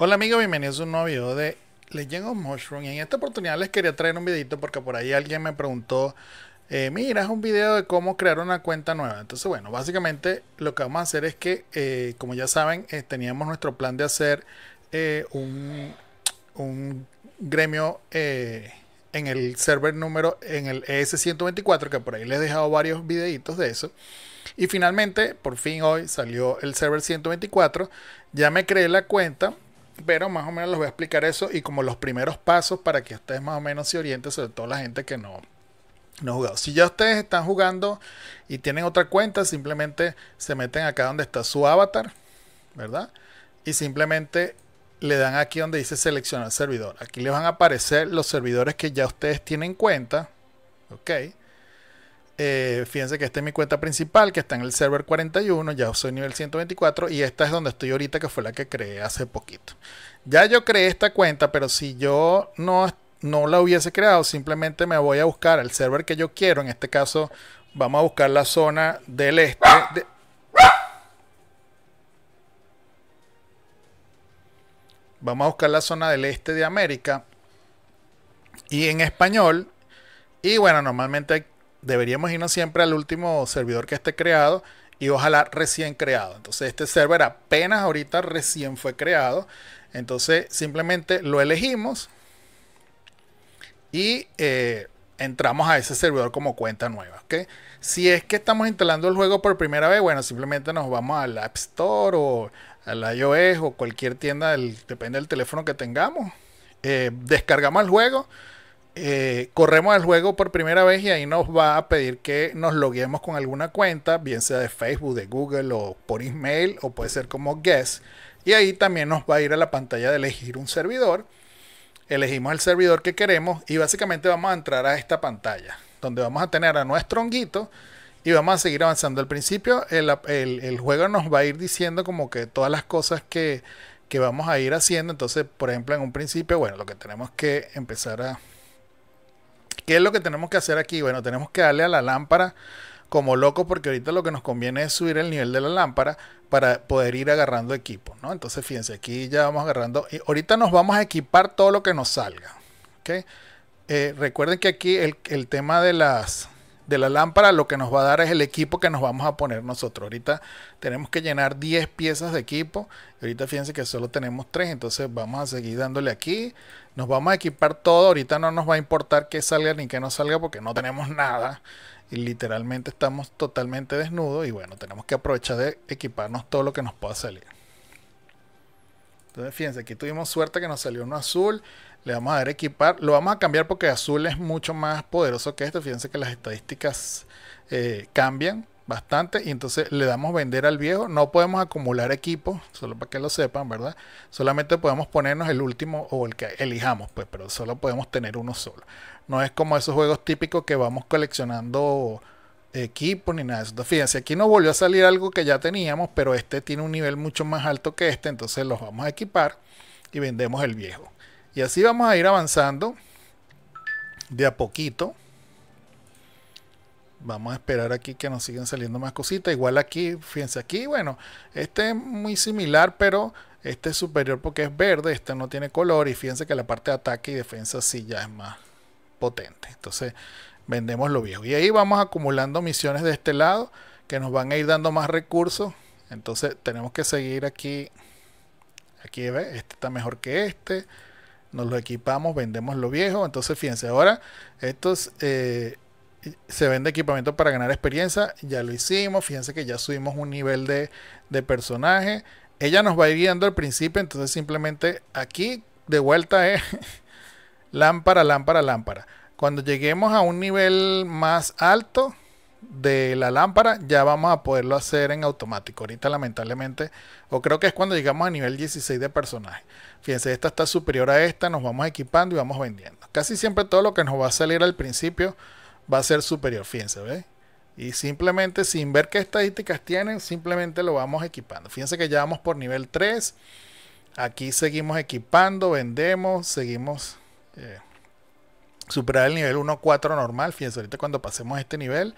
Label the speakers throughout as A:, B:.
A: Hola amigos, bienvenidos a un nuevo video de Legend of Mushroom. Y en esta oportunidad les quería traer un videito porque por ahí alguien me preguntó, eh, mira, es un video de cómo crear una cuenta nueva. Entonces, bueno, básicamente lo que vamos a hacer es que, eh, como ya saben, eh, teníamos nuestro plan de hacer un, gremio en el server número, en el ES124, que por ahí les he dejado varios videitos de eso. Y finalmente, por fin hoy salió el server 124, ya me creé la cuenta pero más o menos les voy a explicar eso y como los primeros pasos para que ustedes más o menos se orienten, sobre todo la gente que no, no ha jugado. Si ya ustedes están jugando y tienen otra cuenta, simplemente se meten acá donde está su avatar, ¿verdad? Y simplemente le dan aquí donde dice seleccionar servidor. Aquí les van a aparecer los servidores que ya ustedes tienen cuenta, ¿ok? Eh, fíjense que esta es mi cuenta principal, que está en el server 41, ya soy nivel 124 y esta es donde estoy ahorita, que fue la que creé hace poquito. Ya yo creé esta cuenta, pero si yo no, no la hubiese creado, simplemente me voy a buscar el server que yo quiero. En este caso, vamos a buscar la zona del este. Vamos a buscar la zona del este de América. Y en español. Y bueno, normalmente hay deberíamos irnos siempre al último servidor que esté creado y ojalá recién creado. Entonces este server apenas ahorita recién fue creado. Entonces simplemente lo elegimos y eh, entramos a ese servidor como cuenta nueva. Si es que estamos instalando el juego por primera vez, bueno, simplemente nos vamos al App Store o al iOS o cualquier tienda, depende del teléfono que tengamos. Eh, descargamos el juego eh, corremos el juego por primera vez y ahí nos va a pedir que nos loguemos con alguna cuenta, bien sea de Facebook, de Google o por email o puede ser como guest. Y ahí también nos va a ir a la pantalla de elegir un servidor. Elegimos el servidor que queremos y básicamente vamos a entrar a esta pantalla donde vamos a tener a nuestro honguito y vamos a seguir avanzando. Al principio el, juego nos va a ir diciendo como que todas las cosas que, que vamos a ir haciendo. Entonces, por ejemplo, en un principio, bueno, lo que tenemos que empezar a ¿Qué es lo que tenemos que hacer aquí? Bueno, tenemos que darle a la lámpara como loco porque ahorita lo que nos conviene es subir el nivel de la lámpara para poder ir agarrando equipo, ¿no? Entonces, fíjense, aquí ya vamos agarrando. Y ahorita nos vamos a equipar todo lo que nos salga, ¿ok? Eh, recuerden que aquí el, el tema de las de la lámpara lo que nos va a dar es el equipo que nos vamos a poner nosotros. Ahorita tenemos que llenar 10 piezas de equipo. Ahorita fíjense que solo tenemos 3, entonces vamos a seguir dándole aquí. Nos vamos a equipar todo. Ahorita no nos va a importar que salga ni que no salga porque no tenemos nada. Y literalmente estamos totalmente desnudos y bueno, tenemos que aprovechar de equiparnos todo lo que nos pueda salir. Entonces fíjense, aquí tuvimos suerte que nos salió uno azul. Le vamos a dar equipar. Lo vamos a cambiar porque azul es mucho más poderoso que este. Fíjense que las estadísticas eh, cambian bastante. Y entonces le damos vender al viejo. No podemos acumular equipo solo para que lo sepan, ¿verdad? Solamente podemos ponernos el último o el que elijamos, pues, pero solo podemos tener uno solo. No es como esos juegos típicos que vamos coleccionando equipo ni nada de eso. Fíjense, aquí nos volvió a salir algo que ya teníamos, pero este tiene un nivel mucho más alto que este, entonces los vamos a equipar y vendemos el viejo. Y así vamos a ir avanzando de a poquito. Vamos a esperar aquí que nos sigan saliendo más cositas. Igual aquí, fíjense aquí, bueno, este es muy similar, pero este es superior porque es verde, este no tiene color y fíjense que la parte de ataque y defensa sí ya es más potente. Entonces vendemos lo viejo. Y ahí vamos acumulando misiones de este lado que nos van a ir dando más recursos. Entonces tenemos que seguir aquí. Aquí ve, este está mejor que este nos lo equipamos, vendemos lo viejo. Entonces, fíjense, ahora estos eh, se vende equipamiento para ganar experiencia. Ya lo hicimos. Fíjense que ya subimos un nivel de, de personaje. Ella nos va a ir guiando al principio. Entonces, simplemente aquí de vuelta es eh, lámpara, lámpara, lámpara. Cuando lleguemos a un nivel más alto, de la lámpara ya vamos a poderlo hacer en automático. Ahorita lamentablemente, o creo que es cuando llegamos a nivel 16 de personaje. Fíjense, esta está superior a esta, nos vamos equipando y vamos vendiendo. Casi siempre todo lo que nos va a salir al principio va a ser superior, fíjense, Y simplemente sin ver qué estadísticas tienen, simplemente lo vamos equipando. Fíjense que ya vamos por nivel 3. Aquí seguimos equipando, vendemos, seguimos eh, superar el nivel 1-4 normal. Fíjense, ahorita cuando pasemos este nivel,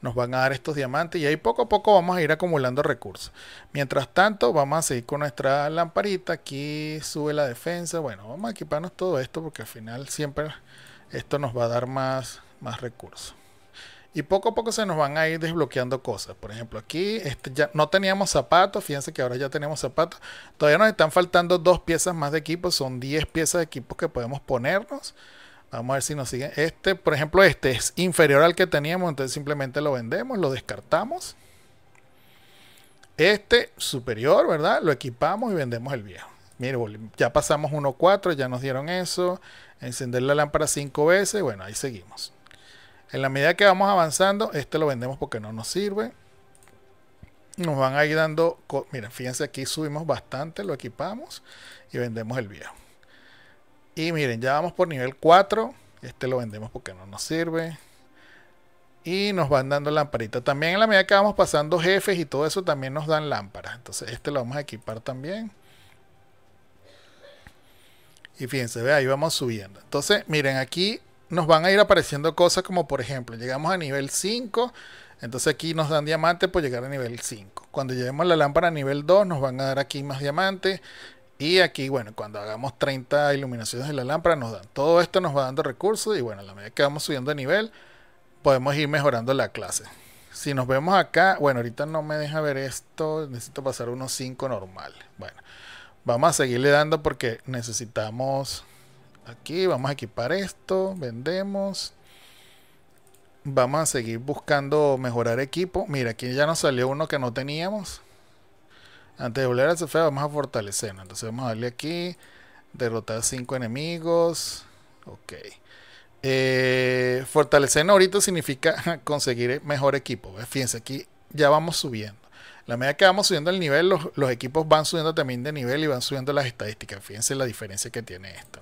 A: nos van a dar estos diamantes y ahí poco a poco vamos a ir acumulando recursos. Mientras tanto, vamos a seguir con nuestra lamparita. Aquí sube la defensa. Bueno, vamos a equiparnos todo esto porque al final siempre esto nos va a dar más, más recursos. Y poco a poco se nos van a ir desbloqueando cosas. Por ejemplo, aquí este, no teníamos zapatos. Fíjense que ahora ya tenemos zapatos. Todavía nos están faltando dos piezas más de equipo. Son 10 piezas de equipo que podemos ponernos. Vamos a ver si nos siguen. Este, por ejemplo, este es inferior al que teníamos, entonces simplemente lo vendemos, lo descartamos. Este superior, ¿verdad? Lo equipamos y vendemos el viejo. Mire, ya pasamos 1.4, ya nos dieron eso. Encender la lámpara 5 veces. Bueno, ahí seguimos. En la medida que vamos avanzando, este lo vendemos porque no nos sirve. Nos van a ir dando... Miren, fíjense aquí subimos bastante, lo equipamos y vendemos el viejo. Y miren, ya vamos por nivel 4. Este lo vendemos porque no nos sirve. Y nos van dando lamparita. También en la medida que vamos pasando jefes y todo eso, también nos dan lámparas. Entonces este lo vamos a equipar también. Y fíjense, ve, ahí vamos subiendo. Entonces, miren, aquí nos van a ir apareciendo cosas como, por ejemplo, llegamos a nivel 5. Entonces aquí nos dan diamantes por llegar a nivel 5. Cuando lleguemos la lámpara a nivel 2 nos van a dar aquí más diamantes. Y aquí, bueno, cuando hagamos 30 iluminaciones de la lámpara, nos dan todo esto, nos va dando recursos. Y bueno, a la medida que vamos subiendo de nivel, podemos ir mejorando la clase. Si nos vemos acá, bueno, ahorita no me deja ver esto, necesito pasar unos 5 normales Bueno, vamos a seguirle dando porque necesitamos aquí, vamos a equipar esto, vendemos. Vamos a seguir buscando mejorar equipo. Mira, aquí ya nos salió uno que no teníamos antes de volver al Cefeo vamos a fortalecernos. Entonces vamos a darle aquí. Derrotar 5 enemigos. Ok. Eh, fortalecernos ahorita significa conseguir mejor equipo. Fíjense, aquí ya vamos subiendo. La medida que vamos subiendo el nivel, los, equipos van subiendo también de nivel y van subiendo las estadísticas. Fíjense la diferencia que tiene esto.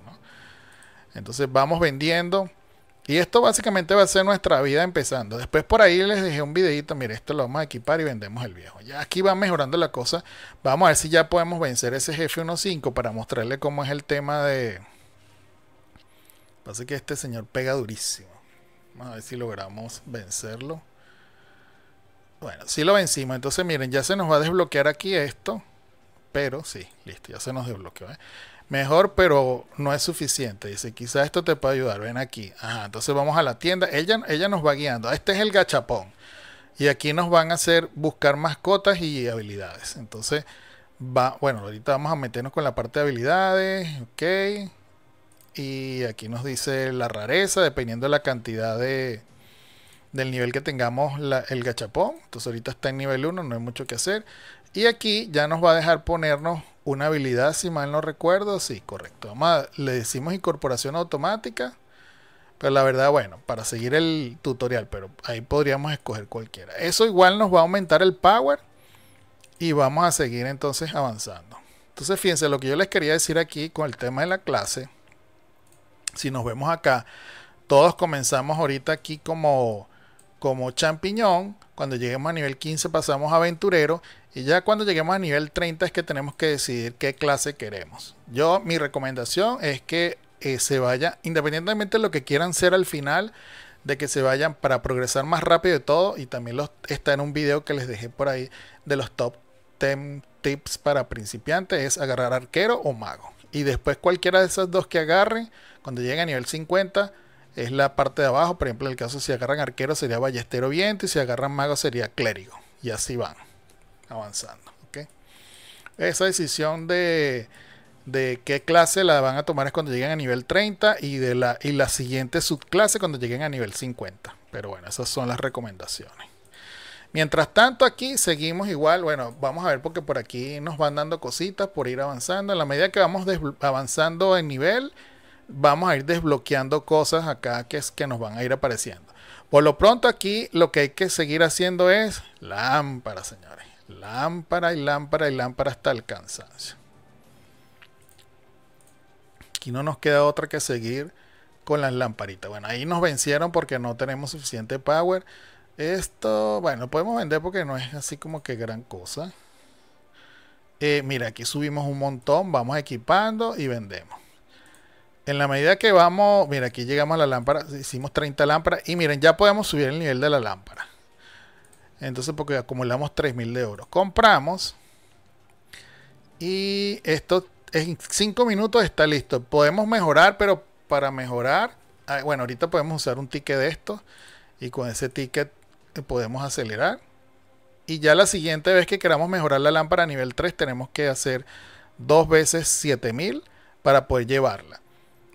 A: Entonces vamos vendiendo. Y esto básicamente va a ser nuestra vida empezando. Después por ahí les dejé un videito, mire, esto lo vamos a equipar y vendemos el viejo. Ya aquí va mejorando la cosa. Vamos a ver si ya podemos vencer ese jefe 1.5 para mostrarle cómo es el tema de... Pasa que este señor pega durísimo. Vamos a ver si logramos vencerlo. Bueno, si lo vencimos. Entonces miren, ya se nos va a desbloquear aquí esto. Pero sí, listo, ya se nos desbloqueó. ¿eh? Mejor, pero no es suficiente. Dice, quizás esto te puede ayudar. Ven aquí. Ajá, entonces vamos a la tienda. Ella, ella nos va guiando. Este es el gachapón. Y aquí nos van a hacer buscar mascotas y habilidades. Entonces, va, bueno, ahorita vamos a meternos con la parte de habilidades. Ok. Y aquí nos dice la rareza, dependiendo de la cantidad de, del nivel que tengamos el gachapón. Entonces ahorita está en nivel 1, no hay mucho que hacer. Y aquí ya nos va a dejar ponernos una habilidad, si mal no recuerdo. Sí, correcto. Vamos le decimos incorporación automática. Pero la verdad, bueno, para seguir el tutorial, pero ahí podríamos escoger cualquiera. Eso igual nos va a aumentar el power y vamos a seguir entonces avanzando. Entonces, fíjense, lo que yo les quería decir aquí con el tema de la clase, si nos vemos acá, todos comenzamos ahorita aquí como como champiñón. Cuando lleguemos a nivel 15 pasamos a aventurero. Y ya cuando lleguemos a nivel 30 es que tenemos que decidir qué clase queremos. Yo, mi recomendación es que eh, se vaya, independientemente de lo que quieran ser al final, de que se vayan para progresar más rápido de todo. Y también está en un video que les dejé por ahí de los top 10 tips para principiantes. Es agarrar arquero o mago. Y después cualquiera de esas dos que agarren, cuando lleguen a nivel 50, es la parte de abajo. Por ejemplo, en el caso si agarran arquero sería ballestero viento y si agarran mago sería clérigo. Y así van avanzando. Esa decisión de, qué clase la van a tomar es cuando lleguen a nivel 30 y, de la, y la siguiente subclase cuando lleguen a nivel 50. Pero bueno, esas son las recomendaciones. Mientras tanto, aquí seguimos igual. Bueno, vamos a ver porque por aquí nos van dando cositas por ir avanzando. En la medida que vamos avanzando en nivel, vamos a ir desbloqueando cosas acá que, que nos van a ir apareciendo. Por lo pronto aquí lo que hay que seguir haciendo es lámpara, señores. Lámpara y lámpara y lámpara hasta el cansancio. Aquí no nos queda otra que seguir con las lamparitas. Bueno, ahí nos vencieron porque no tenemos suficiente power. Esto, bueno, podemos vender porque no es así como que gran cosa. Eh, mira, aquí subimos un montón, vamos equipando y vendemos. En la medida que vamos, mira, aquí llegamos a la lámpara, hicimos 30 lámparas y miren, ya podemos subir el nivel de la lámpara. Entonces, porque acumulamos 3.000 de euros. Compramos y esto en 5 minutos está listo. Podemos mejorar, pero para mejorar, ah, bueno, ahorita podemos usar un ticket de esto y con ese ticket eh, podemos acelerar. Y ya la siguiente vez que queramos mejorar la lámpara a nivel 3, tenemos que hacer dos veces 7000 para poder llevarla.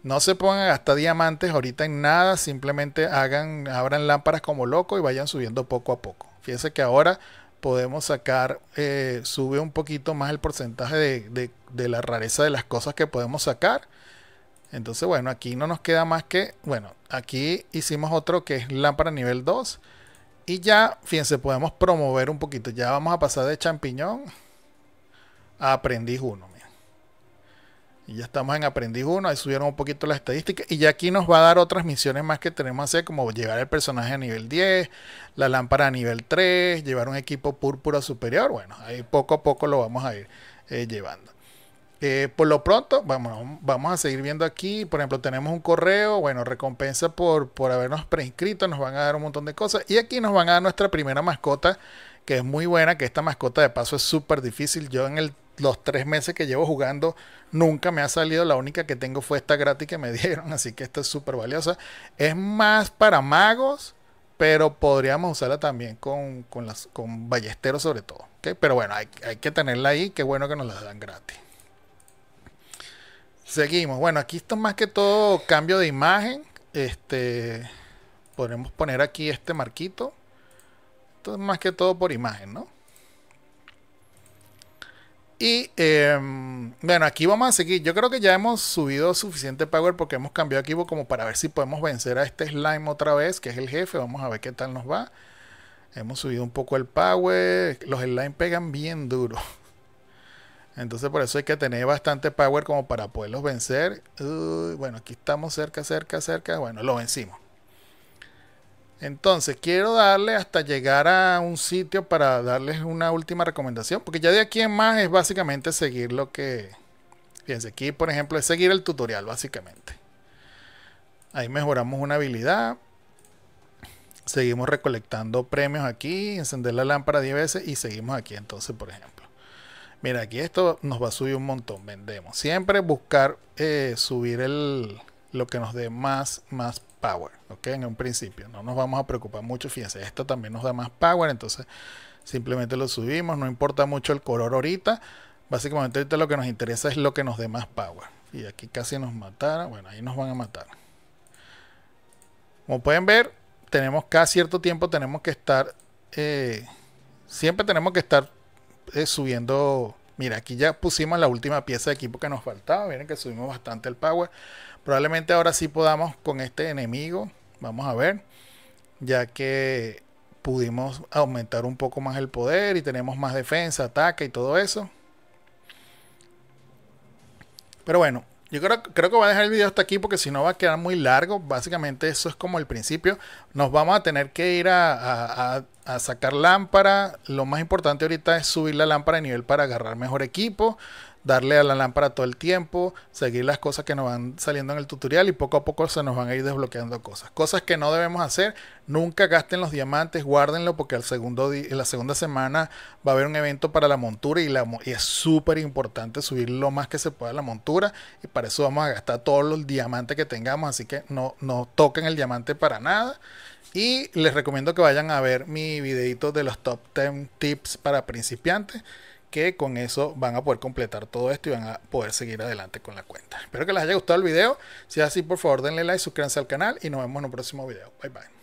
A: No se pongan a gastar diamantes ahorita en nada, simplemente hagan, abran lámparas como loco y vayan subiendo poco a poco. Fíjense que ahora podemos sacar, eh, sube un poquito más el porcentaje de, de, la rareza de las cosas que podemos sacar. Entonces, bueno, aquí no nos queda más que, bueno, aquí hicimos otro que es lámpara nivel 2. Y ya, fíjense, podemos promover un poquito. Ya vamos a pasar de champiñón a aprendiz 1. Y ya estamos en aprendiz 1, ahí subieron un poquito las estadísticas. Y ya aquí nos va a dar otras misiones más que tenemos que hacer, como llevar el personaje a nivel 10, la lámpara a nivel 3, llevar un equipo púrpura superior. Bueno, ahí poco a poco lo vamos a ir eh, llevando. Eh, por lo pronto, vamos, vamos a seguir viendo aquí. Por ejemplo, tenemos un correo, bueno, recompensa por, por habernos preinscrito, nos van a dar un montón de cosas. Y aquí nos van a dar nuestra primera mascota, que es muy buena, que esta mascota de paso es súper difícil. Yo en el los tres meses que llevo jugando, nunca me ha salido. La única que tengo fue esta gratis que me dieron, así que esta es súper valiosa. Es más para magos, pero podríamos usarla también con, las, con ballesteros sobre todo. Pero bueno, hay, que tenerla ahí, qué bueno que nos la dan gratis. Seguimos. Bueno, aquí esto es más que todo cambio de imagen. Este, podemos poner aquí este marquito. Esto es más que todo por imagen, ¿no? Y em, bueno, aquí vamos a seguir. Yo creo que ya hemos subido suficiente power porque hemos cambiado equipo como para ver si podemos vencer a este slime otra vez, que es el jefe. Vamos a ver qué tal nos va. Hemos subido un poco el power. Los slime pegan bien duro. Entonces por eso hay que tener bastante power como para poderlos vencer. bueno, aquí estamos cerca, cerca, cerca. Bueno, lo vencimos. Entonces, quiero darle hasta llegar a un sitio para darles una última recomendación, porque ya de aquí en más es básicamente seguir lo que... Fíjense, aquí por ejemplo es seguir el tutorial básicamente. Ahí mejoramos una habilidad. Seguimos recolectando premios aquí, encender la lámpara 10 veces y seguimos aquí entonces, por ejemplo. Mira, aquí esto nos va a subir un montón, vendemos. Siempre buscar eh, subir el, lo que nos dé más, más power, ¿ok? En un principio, no nos vamos a preocupar mucho, fíjense, esto también nos da más power, entonces simplemente lo subimos, no importa mucho el color ahorita, básicamente ahorita lo que nos interesa es lo que nos dé más power. Y aquí casi nos mataron, bueno, ahí nos van a matar. Como pueden ver, tenemos cada cierto tiempo tenemos que estar, eh, siempre tenemos que estar eh, subiendo... Mira, aquí ya pusimos la última pieza de equipo que nos faltaba. Miren que subimos bastante el power. Probablemente ahora sí podamos con este enemigo. Vamos a ver. Ya que pudimos aumentar un poco más el poder y tenemos más defensa, ataque y todo eso. Pero bueno, yo creo, que voy a dejar el video hasta aquí porque si no va a quedar muy largo. Básicamente eso es como el principio. Nos vamos a tener que ir a, a sacar lámpara. Lo más importante ahorita es subir la lámpara de nivel para agarrar mejor equipo darle a la lámpara todo el tiempo, seguir las cosas que nos van saliendo en el tutorial y poco a poco se nos van a ir desbloqueando cosas. Cosas que no debemos hacer, nunca gasten los diamantes, guárdenlo porque segundo en la segunda semana va a haber un evento para la montura y, es súper importante subir lo más que se pueda la montura y para eso vamos a gastar todos los diamantes que tengamos, así que no, no toquen el diamante para nada. Y les recomiendo que vayan a ver mi videito de los top 10 tips para principiantes que con eso van a poder completar todo esto y van a poder seguir adelante con la cuenta. Espero que les haya gustado el video. Si es así, por favor denle like, suscríbanse al canal y nos vemos en un próximo video. Bye bye.